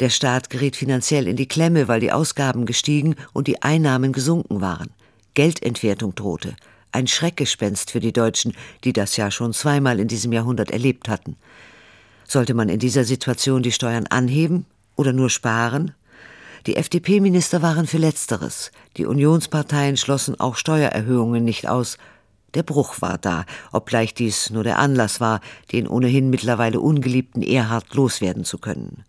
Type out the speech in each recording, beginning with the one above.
Der Staat geriet finanziell in die Klemme, weil die Ausgaben gestiegen und die Einnahmen gesunken waren. Geldentwertung drohte. Ein Schreckgespenst für die Deutschen, die das ja schon zweimal in diesem Jahrhundert erlebt hatten. Sollte man in dieser Situation die Steuern anheben oder nur sparen? Die FDP-Minister waren für Letzteres. Die Unionsparteien schlossen auch Steuererhöhungen nicht aus. Der Bruch war da, obgleich dies nur der Anlass war, den ohnehin mittlerweile ungeliebten Erhard loswerden zu können.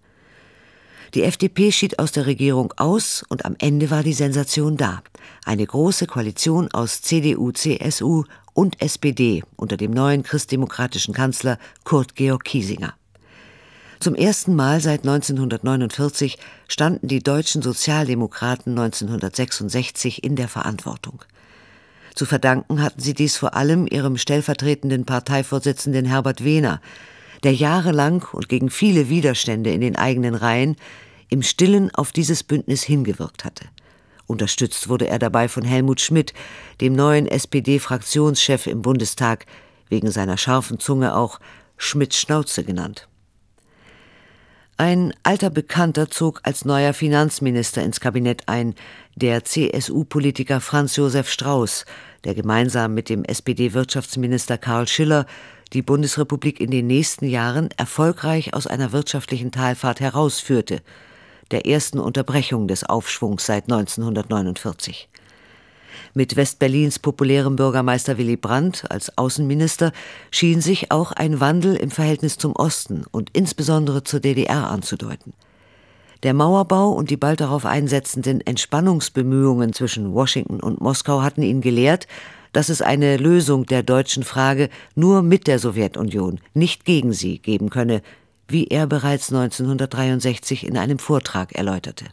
Die FDP schied aus der Regierung aus und am Ende war die Sensation da. Eine große Koalition aus CDU, CSU und SPD unter dem neuen christdemokratischen Kanzler Kurt Georg Kiesinger. Zum ersten Mal seit 1949 standen die deutschen Sozialdemokraten 1966 in der Verantwortung. Zu verdanken hatten sie dies vor allem ihrem stellvertretenden Parteivorsitzenden Herbert Wehner, der jahrelang und gegen viele Widerstände in den eigenen Reihen im Stillen auf dieses Bündnis hingewirkt hatte. Unterstützt wurde er dabei von Helmut Schmidt, dem neuen SPD-Fraktionschef im Bundestag, wegen seiner scharfen Zunge auch Schmidts Schnauze genannt. Ein alter Bekannter zog als neuer Finanzminister ins Kabinett ein, der CSU-Politiker Franz Josef Strauß, der gemeinsam mit dem SPD-Wirtschaftsminister Karl Schiller die Bundesrepublik in den nächsten Jahren erfolgreich aus einer wirtschaftlichen Talfahrt herausführte, der ersten Unterbrechung des Aufschwungs seit 1949. Mit Westberlins populärem Bürgermeister Willy Brandt als Außenminister schien sich auch ein Wandel im Verhältnis zum Osten und insbesondere zur DDR anzudeuten. Der Mauerbau und die bald darauf einsetzenden Entspannungsbemühungen zwischen Washington und Moskau hatten ihn gelehrt, dass es eine Lösung der deutschen Frage nur mit der Sowjetunion, nicht gegen sie geben könne, wie er bereits 1963 in einem Vortrag erläuterte.